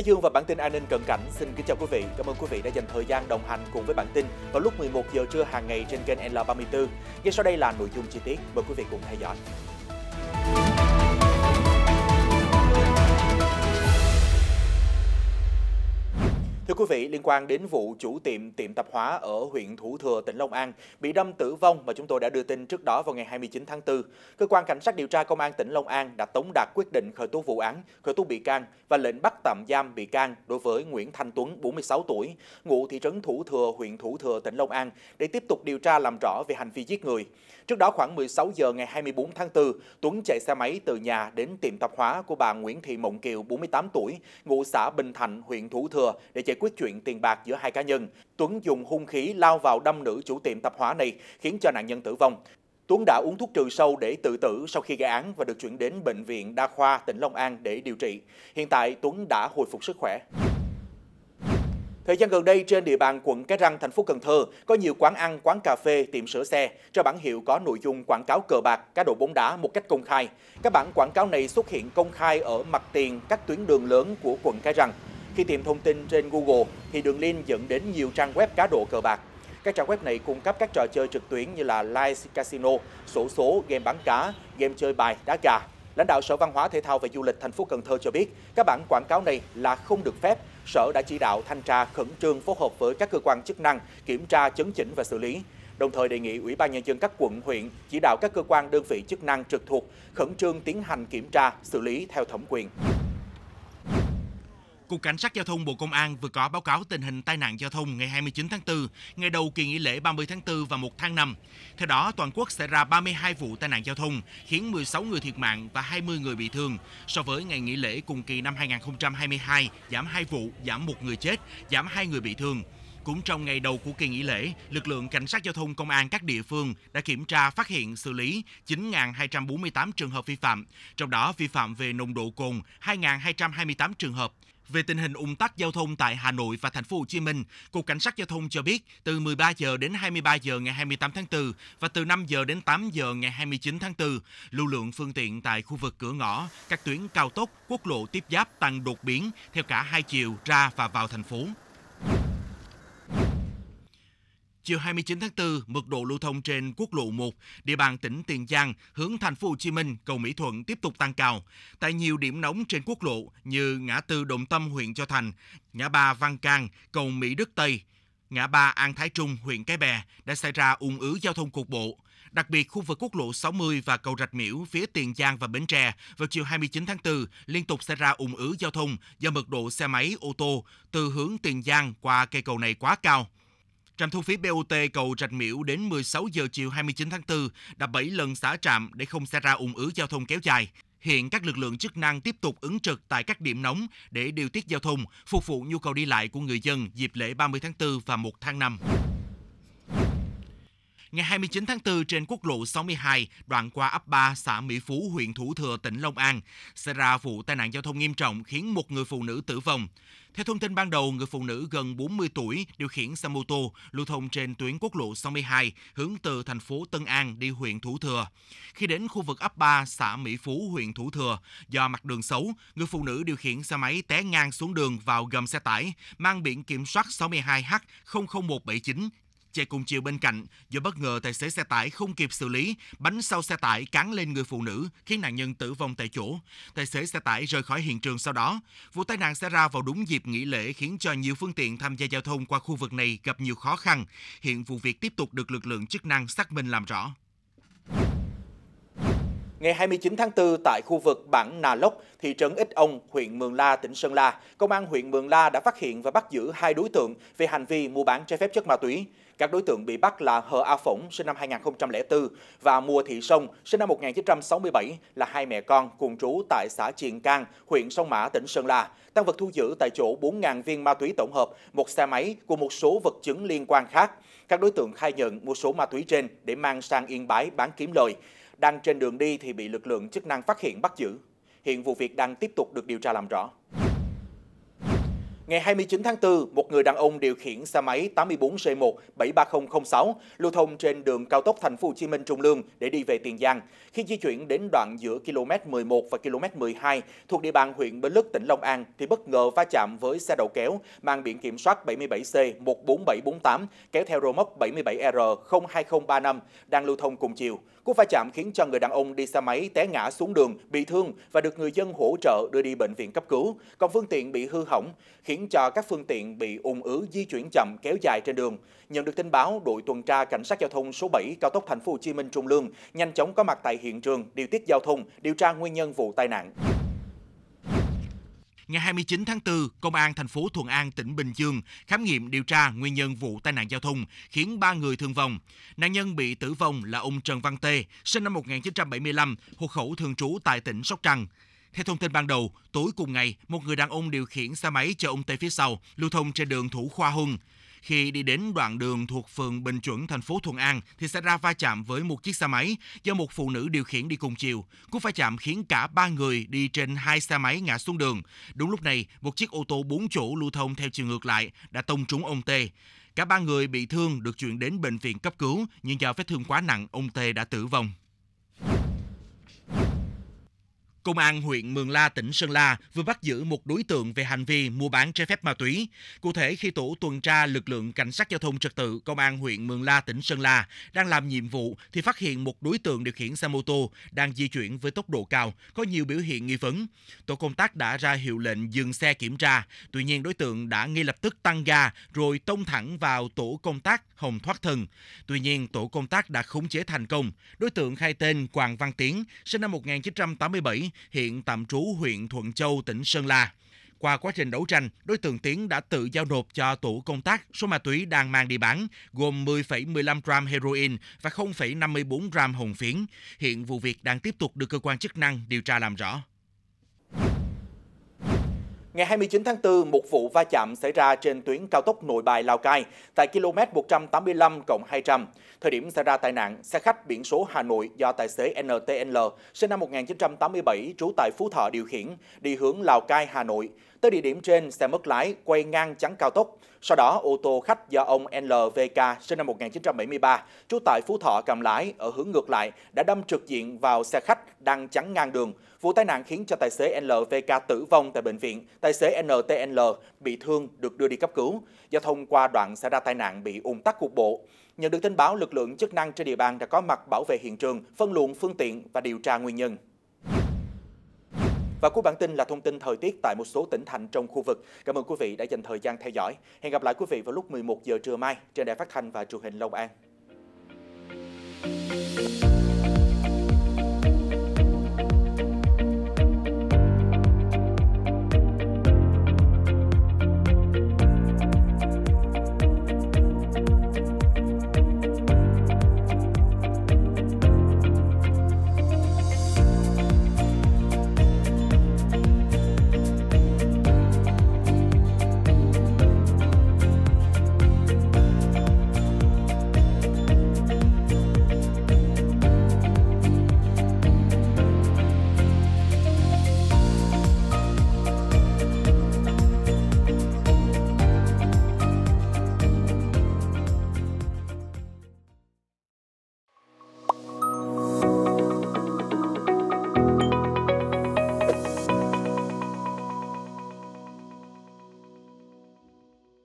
Thái Dương và bản tin an ninh cận cảnh xin kính chào quý vị. Cảm ơn quý vị đã dành thời gian đồng hành cùng với bản tin vào lúc 11 giờ trưa hàng ngày trên kênh nl 34 Ngay sau đây là nội dung chi tiết, mời quý vị cùng theo dõi. quý vị, liên quan đến vụ chủ tiệm tiệm tạp hóa ở huyện Thủ Thừa, tỉnh Long An bị đâm tử vong mà chúng tôi đã đưa tin trước đó vào ngày 29 tháng 4, cơ quan cảnh sát điều tra công an tỉnh Long An đã tống đạt quyết định khởi tố vụ án, khởi tố bị can và lệnh bắt tạm giam bị can đối với Nguyễn Thanh Tuấn, 46 tuổi, ngụ thị trấn Thủ Thừa, huyện Thủ Thừa, tỉnh Long An để tiếp tục điều tra làm rõ về hành vi giết người. Trước đó khoảng 16 giờ ngày 24 tháng 4, Tuấn chạy xe máy từ nhà đến tiệm tạp hóa của bà Nguyễn Thị Mộng Kiều, 48 tuổi, ngụ xã Bình Thạnh, huyện Thủ Thừa để giải quyết quyết chuyện tiền bạc giữa hai cá nhân, Tuấn dùng hung khí lao vào đâm nữ chủ tiệm tạp hóa này, khiến cho nạn nhân tử vong. Tuấn đã uống thuốc trừ sâu để tự tử sau khi gây án và được chuyển đến Bệnh viện Đa khoa tỉnh Long An để điều trị. Hiện tại, Tuấn đã hồi phục sức khỏe. Thời gian gần đây trên địa bàn quận Cái Răng, thành phố Cần Thơ có nhiều quán ăn, quán cà phê, tiệm sửa xe cho bản hiệu có nội dung quảng cáo cờ bạc, cá độ bóng đá một cách công khai. Các bản quảng cáo này xuất hiện công khai ở mặt tiền các tuyến đường lớn của quận Cái Răng. Khi tìm thông tin trên Google thì đường link dẫn đến nhiều trang web cá độ cờ bạc. Các trang web này cung cấp các trò chơi trực tuyến như là live casino, sổ số, game bắn cá, game chơi bài, đá gà. Lãnh đạo Sở Văn hóa Thể thao và Du lịch thành phố Cần Thơ cho biết, các bản quảng cáo này là không được phép. Sở đã chỉ đạo thanh tra khẩn trương phối hợp với các cơ quan chức năng kiểm tra, chấn chỉnh và xử lý. Đồng thời đề nghị Ủy ban nhân dân các quận, huyện chỉ đạo các cơ quan đơn vị chức năng trực thuộc khẩn trương tiến hành kiểm tra, xử lý theo thẩm quyền. Cục Cảnh sát Giao thông Bộ Công an vừa có báo cáo tình hình tai nạn giao thông ngày 29 tháng 4, ngày đầu kỳ nghỉ lễ 30 tháng 4 và 1 tháng 5. Theo đó, toàn quốc xảy ra 32 vụ tai nạn giao thông, khiến 16 người thiệt mạng và 20 người bị thương. So với ngày nghỉ lễ cùng kỳ năm 2022, giảm 2 vụ, giảm 1 người chết, giảm 2 người bị thương. Cũng trong ngày đầu của kỳ nghỉ lễ, lực lượng cảnh sát giao thông công an các địa phương đã kiểm tra phát hiện xử lý 9.248 trường hợp vi phạm, trong đó vi phạm về nồng độ cồn 2.228 trường hợp. Về tình hình ung tắc giao thông tại Hà Nội và thành phố Hồ Chí Minh, Cục Cảnh sát Giao thông cho biết từ 13 giờ đến 23 giờ ngày 28 tháng 4 và từ 5 giờ đến 8 giờ ngày 29 tháng 4, lưu lượng phương tiện tại khu vực cửa ngõ, các tuyến cao tốc, quốc lộ tiếp giáp tăng đột biến theo cả hai chiều ra và vào thành phố. Chiều 29 tháng 4, mực độ lưu thông trên quốc lộ 1, địa bàn tỉnh Tiền Giang hướng thành phố Hồ Chí Minh, cầu Mỹ Thuận tiếp tục tăng cao. Tại nhiều điểm nóng trên quốc lộ như ngã tư Đồng Tâm huyện Cho Thành, ngã ba Văn Cang, cầu Mỹ Đức Tây, ngã ba An Thái Trung, huyện Cái Bè đã xảy ra ùn ứ giao thông cục bộ. Đặc biệt, khu vực quốc lộ 60 và cầu Rạch Miễu phía Tiền Giang và Bến Tre vào chiều 29 tháng 4 liên tục xảy ra ùn ứ giao thông do mật độ xe máy, ô tô từ hướng Tiền Giang qua cây cầu này quá cao. Trạm thu phí BOT cầu Rạch Miễu đến 16 giờ chiều 29 tháng 4 đã 7 lần xả trạm để không xảy ra ủng ứ giao thông kéo dài. Hiện các lực lượng chức năng tiếp tục ứng trực tại các điểm nóng để điều tiết giao thông, phục vụ nhu cầu đi lại của người dân dịp lễ 30 tháng 4 và 1 tháng 5. Ngày 29 tháng 4 trên quốc lộ 62, đoạn qua ấp 3 xã Mỹ Phú, huyện Thủ Thừa, tỉnh Long An, xảy ra vụ tai nạn giao thông nghiêm trọng khiến một người phụ nữ tử vong. Theo thông tin ban đầu, người phụ nữ gần 40 tuổi điều khiển xe mô tô lưu thông trên tuyến quốc lộ 62 hướng từ thành phố Tân An đi huyện Thủ Thừa. Khi đến khu vực ấp 3 xã Mỹ Phú, huyện Thủ Thừa, do mặt đường xấu, người phụ nữ điều khiển xe máy té ngang xuống đường vào gầm xe tải mang biển kiểm soát 62H00179 chạy cùng chiều bên cạnh, do bất ngờ tài xế xe tải không kịp xử lý, bánh sau xe tải cán lên người phụ nữ khiến nạn nhân tử vong tại chỗ. Tài xế xe tải rời khỏi hiện trường sau đó. Vụ tai nạn xảy ra vào đúng dịp nghỉ lễ khiến cho nhiều phương tiện tham gia giao thông qua khu vực này gặp nhiều khó khăn. Hiện vụ việc tiếp tục được lực lượng chức năng xác minh làm rõ. Ngày 29 tháng 4 tại khu vực bản Nà Lốc, thị trấn Ít Ông, huyện Mường La, tỉnh Sơn La, công an huyện Mường La đã phát hiện và bắt giữ hai đối tượng về hành vi mua bán trái phép chất ma túy. Các đối tượng bị bắt là Hờ A Phổng sinh năm 2004 và Mùa Thị Sông sinh năm 1967 là hai mẹ con cùng trú tại xã Triền Cang, huyện Sông Mã, tỉnh Sơn La. Tăng vật thu giữ tại chỗ 4.000 viên ma túy tổng hợp, một xe máy cùng một số vật chứng liên quan khác. Các đối tượng khai nhận mua số ma túy trên để mang sang Yên Bái bán kiếm lời đang trên đường đi thì bị lực lượng chức năng phát hiện bắt giữ. Hiện vụ việc đang tiếp tục được điều tra làm rõ. Ngày 29 tháng 4, một người đàn ông điều khiển xe máy 84C1 73006 lưu thông trên đường cao tốc Thành phố Hồ Chí Minh Trung Lương để đi về Tiền Giang. Khi di chuyển đến đoạn giữa km 11 và km 12 thuộc địa bàn huyện Bến Lức, tỉnh Long An thì bất ngờ va chạm với xe đầu kéo mang biển kiểm soát 77C 14748 kéo theo rô mốc 77R 02035 đang lưu thông cùng chiều. Cú va chạm khiến cho người đàn ông đi xe máy té ngã xuống đường, bị thương và được người dân hỗ trợ đưa đi bệnh viện cấp cứu. Còn phương tiện bị hư hỏng khiến khiến cho các phương tiện bị ùn ứ di chuyển chậm kéo dài trên đường. Nhận được tin báo, đội tuần tra cảnh sát giao thông số 7 cao tốc thành phố Hồ Chí Minh Trung Lương nhanh chóng có mặt tại hiện trường điều tiết giao thông, điều tra nguyên nhân vụ tai nạn. Ngày 29 tháng 4, Công an thành phố Thuận An, tỉnh Bình Dương khám nghiệm điều tra nguyên nhân vụ tai nạn giao thông khiến 3 người thương vong. Nạn nhân bị tử vong là ông Trần Văn Tê, sinh năm 1975, hộ khẩu thường trú tại tỉnh Sóc Trăng. Theo thông tin ban đầu, tối cùng ngày, một người đàn ông điều khiển xe máy chở ông Tê phía sau, lưu thông trên đường Thủ Khoa Huân. Khi đi đến đoạn đường thuộc phường Bình Chuẩn, thành phố Thuận An thì xảy ra va chạm với một chiếc xe máy do một phụ nữ điều khiển đi cùng chiều. Cú va chạm khiến cả ba người đi trên hai xe máy ngã xuống đường. Đúng lúc này, một chiếc ô tô bốn chỗ lưu thông theo chiều ngược lại đã tông trúng ông Tê. Cả ba người bị thương được chuyển đến bệnh viện cấp cứu, nhưng do vết thương quá nặng, ông Tê đã tử vong. Công an huyện Mường La, tỉnh Sơn La vừa bắt giữ một đối tượng về hành vi mua bán trái phép ma túy. Cụ thể, khi tổ tuần tra lực lượng cảnh sát giao thông trật tự Công an huyện Mường La, tỉnh Sơn La đang làm nhiệm vụ thì phát hiện một đối tượng điều khiển xe mô tô đang di chuyển với tốc độ cao, có nhiều biểu hiện nghi vấn. Tổ công tác đã ra hiệu lệnh dừng xe kiểm tra, tuy nhiên đối tượng đã ngay lập tức tăng ga rồi tông thẳng vào tổ công tác Hồng Thoát thân. Tuy nhiên, tổ công tác đã khống chế thành công. Đối tượng khai tên Quảng Văn Tiến, sinh năm 1987, hiện tạm trú huyện Thuận Châu, tỉnh Sơn La. Qua quá trình đấu tranh, đối tượng Tiến đã tự giao nộp cho tổ công tác số ma túy đang mang đi bán, gồm 10,15 gram heroin và 0,54 gram hồng phiến. Hiện vụ việc đang tiếp tục được cơ quan chức năng điều tra làm rõ. Ngày 29 tháng 4, một vụ va chạm xảy ra trên tuyến cao tốc Nội Bài Lào Cai tại km 185 200. Thời điểm xảy ra tai nạn, xe khách biển số Hà Nội do tài xế NTNL sinh năm 1987 trú tại Phú Thọ điều khiển đi hướng Lào Cai Hà Nội Tới địa điểm trên, xe mất lái quay ngang chắn cao tốc. Sau đó, ô tô khách do ông LVK sinh năm 1973, trú tại Phú Thọ cầm lái ở hướng ngược lại đã đâm trực diện vào xe khách đang chắn ngang đường. Vụ tai nạn khiến cho tài xế LVK tử vong tại bệnh viện, tài xế NTNl bị thương được đưa đi cấp cứu. Giao thông qua đoạn xảy ra tai nạn bị ùn tắc cục bộ. Nhận được tin báo, lực lượng chức năng trên địa bàn đã có mặt bảo vệ hiện trường, phân luồng phương tiện và điều tra nguyên nhân. Và cuối bản tin là thông tin thời tiết tại một số tỉnh thành trong khu vực. Cảm ơn quý vị đã dành thời gian theo dõi. Hẹn gặp lại quý vị vào lúc 11 giờ trưa mai trên đài phát thanh và truyền hình Long An.